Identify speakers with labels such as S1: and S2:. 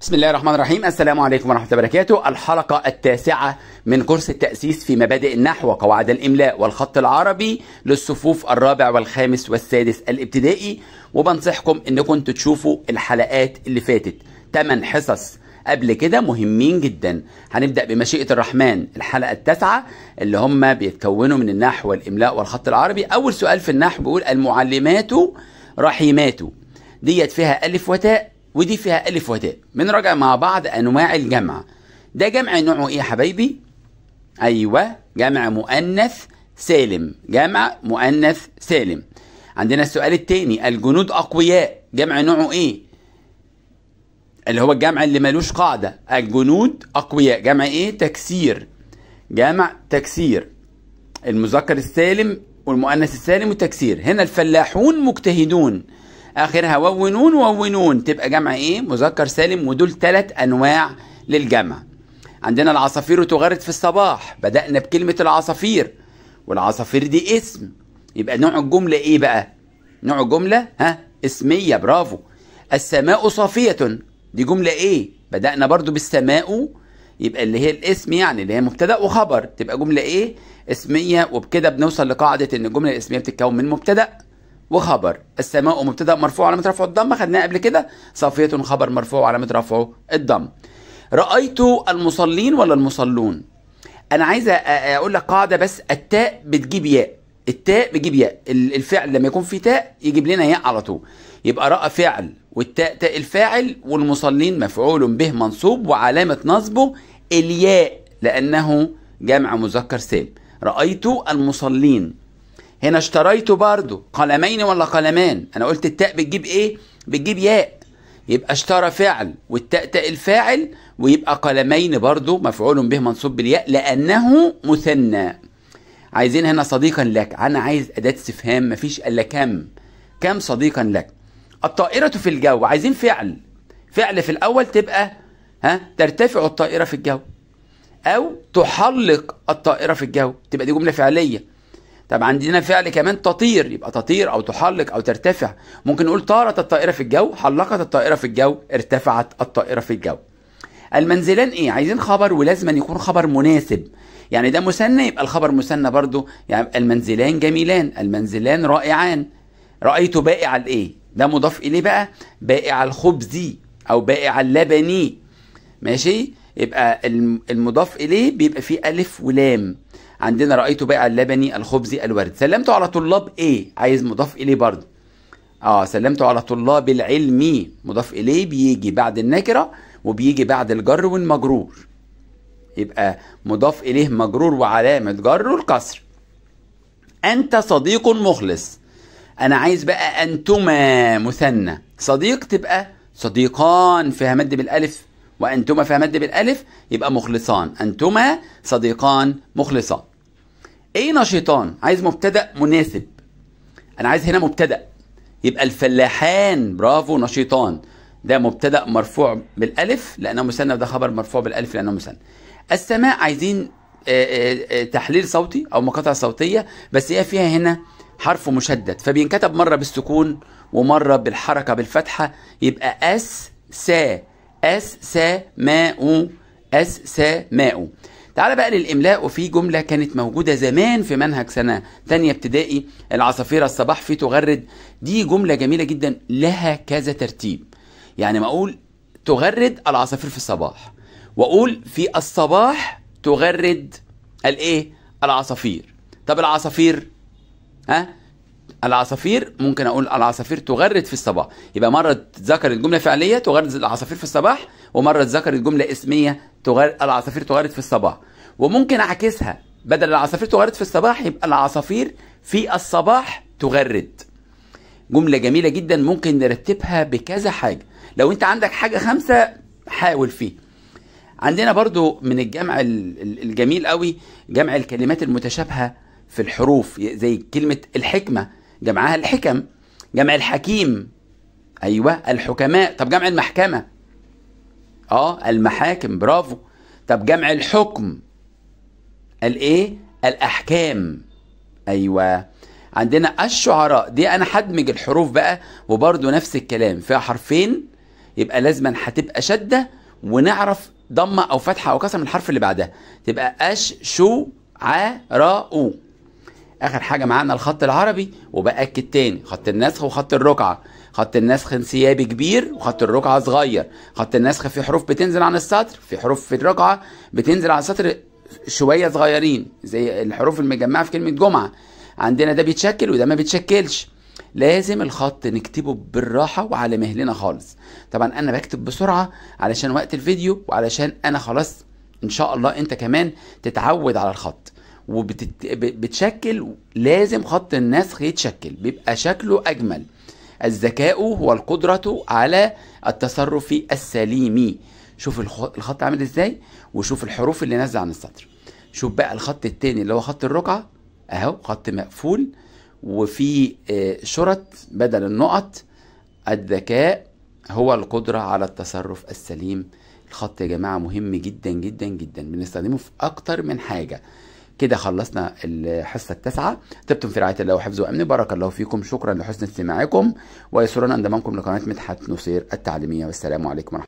S1: بسم الله الرحمن الرحيم السلام عليكم ورحمة الله وبركاته الحلقة التاسعة من كورس التأسيس في مبادئ النحو وقواعد الإملاء والخط العربي للصفوف الرابع والخامس والسادس الابتدائي وبنصحكم انكم تشوفوا الحلقات اللي فاتت 8 حصص قبل كده مهمين جدا هنبدأ بمشيئة الرحمن الحلقة التاسعة اللي هم بيتكونوا من النحو والإملاء والخط العربي أول سؤال في النحو بيقول المعلمات رحيمات ديت فيها ألف وتاء ودي فيها ألف وتاء بنراجع مع بعض أنواع الجمع ده جمع نوعه إيه يا حبايبي؟ أيوه جمع مؤنث سالم جمع مؤنث سالم عندنا السؤال التاني الجنود أقوياء جمع نوعه إيه؟ اللي هو الجمع اللي ملوش قاعدة الجنود أقوياء جمع إيه؟ تكسير جمع تكسير المذكر السالم والمؤنث السالم والتكسير هنا الفلاحون مجتهدون اخرها وونون وونون تبقى جمع ايه مذكر سالم ودول ثلاث انواع للجمع عندنا العصافير تغرد في الصباح بدأنا بكلمة العصافير والعصافير دي اسم يبقى نوع الجملة ايه بقى نوع جمله ها اسمية برافو السماء صافية دي جملة ايه بدأنا برضو بالسماء يبقى اللي هي الاسم يعني اللي هي مبتدأ وخبر تبقى جملة ايه اسمية وبكده بنوصل لقاعدة ان الجملة الاسمية بتتكون من مبتدأ وخبر السماء مبتدا مرفوع علامه رفعه الضم خدناه قبل كده صافيه خبر مرفوع علامه رفعه الضم رايت المصلين ولا المصلون انا عايز اقول لك قاعده بس التاء بتجيب ياء التاء بتجيب ياء الفعل لما يكون في تاء يجيب لنا ياء على طول يبقى راى فعل والتاء تاء الفاعل والمصلين مفعول به منصوب وعلامه نصبه الياء لانه جمع مذكر سالم رايت المصلين هنا اشتريته برضو قلمين ولا قلمان انا قلت التاء بتجيب ايه بتجيب ياء يبقى اشترى فعل والتاء تاء الفاعل ويبقى قلمين برضو مفعول به منصوب بالياء لانه مثنى عايزين هنا صديقا لك انا عايز اداه استفهام مفيش الا كم كم صديقا لك الطائره في الجو عايزين فعل فعل في الاول تبقى ها ترتفع الطائره في الجو او تحلق الطائره في الجو تبقى دي جمله فعليه طب عندنا فعل كمان تطير يبقى تطير او تحلق او ترتفع ممكن نقول طارت الطائره في الجو حلقت الطائره في الجو ارتفعت الطائره في الجو المنزلان ايه عايزين خبر ولازما يكون خبر مناسب يعني ده مثنى يبقى الخبر مثنى برضو يعني المنزلان جميلان المنزلان رائعان رايت بائع الايه ده مضاف اليه بقى بائع الخبز او بائع اللبني ماشي يبقى المضاف اليه بيبقى فيه الف ولام عندنا رأيت بيع اللبني الخبز الورد سلمت على طلاب ايه عايز مضاف اليه برضه اه سلمت على طلاب العلم مضاف اليه بيجي بعد النكره وبيجي بعد الجر والمجرور يبقى مضاف اليه مجرور وعلامه جر الكسر انت صديق مخلص انا عايز بقى انتما مثنى صديق تبقى صديقان فيها مد بالالف وانتما فيها مد بالالف يبقى مخلصان انتما صديقان مخلصان ايه نشيطان عايز مبتدا مناسب انا عايز هنا مبتدا يبقى الفلاحان برافو نشيطان ده مبتدا مرفوع بالالف لانه مثنى وده خبر مرفوع بالالف لانه مثنى السماء عايزين آه، آه، آه، تحليل صوتي او مقاطع صوتيه بس هي فيها هنا حرف مشدد فبينكتب مره بالسكون ومره بالحركه بالفتحه يبقى اس سا اس سا ماء اس سا ماء تعال بقى للإملاء وفي جملة كانت موجودة زمان في منهج سنة تانية ابتدائي العصافير الصباح في تغرد دي جملة جميلة جدا لها كذا ترتيب يعني ما أقول تغرد العصافير في الصباح وأقول في الصباح تغرد الإيه العصافير طب العصافير ها العصافير ممكن اقول العصافير تغرد في الصباح يبقى مره تذكرت جمله فعليه تغرد العصافير في الصباح ومره تذكرت جمله اسميه تغرد العصافير تغرد في الصباح وممكن اعكسها بدل العصافير تغرد في الصباح يبقى العصافير في الصباح تغرد جمله جميله جدا ممكن نرتبها بكذا حاجه لو انت عندك حاجه خمسه حاول فيه عندنا برضو من الجمع الجميل قوي جمع الكلمات المتشابهه في الحروف زي كلمه الحكمه جمعها الحكم جمع الحكيم ايوه الحكماء طب جمع المحكمه اه المحاكم برافو طب جمع الحكم الايه الاحكام ايوه عندنا الشعراء دي انا هدمج الحروف بقى وبرضو نفس الكلام فيها حرفين يبقى لازما هتبقى شده ونعرف ضمه او فتحه او كسر من الحرف اللي بعدها تبقى اش شو ع را أو. اخر حاجه معانا الخط العربي وباكد تاني خط النسخ وخط الرقعه خط النسخ انسيابي كبير وخط الرقعه صغير خط النسخ في حروف بتنزل عن السطر في حروف في الرقعه بتنزل عن السطر شويه صغيرين زي الحروف المجمعه في كلمه جمعه عندنا ده بيتشكل وده ما بيتشكلش لازم الخط نكتبه بالراحة وعلى مهلنا خالص طبعا انا بكتب بسرعة علشان وقت الفيديو وعلشان انا خلاص ان شاء الله انت كمان تتعود على الخط وبتشكل لازم خط النسخ يتشكل بيبقى شكله أجمل الذكاء هو القدرة على التصرف السليم شوف الخط عامل ازاي وشوف الحروف اللي نازله عن السطر شوف بقى الخط التاني اللي هو خط الرقعه اهو خط مقفول وفي آه، شرط بدل النقط الذكاء هو القدرة على التصرف السليم الخط يا جماعة مهم جدا جدا جدا بنستخدمه في أكتر من حاجة كده خلصنا الحصه التاسعه تبتم في رعايه الله وحفظه وامنه بارك الله فيكم شكرا لحسن استماعكم ويسرنا انضمامكم لقناه مدحت نصير التعليميه والسلام عليكم ورحمه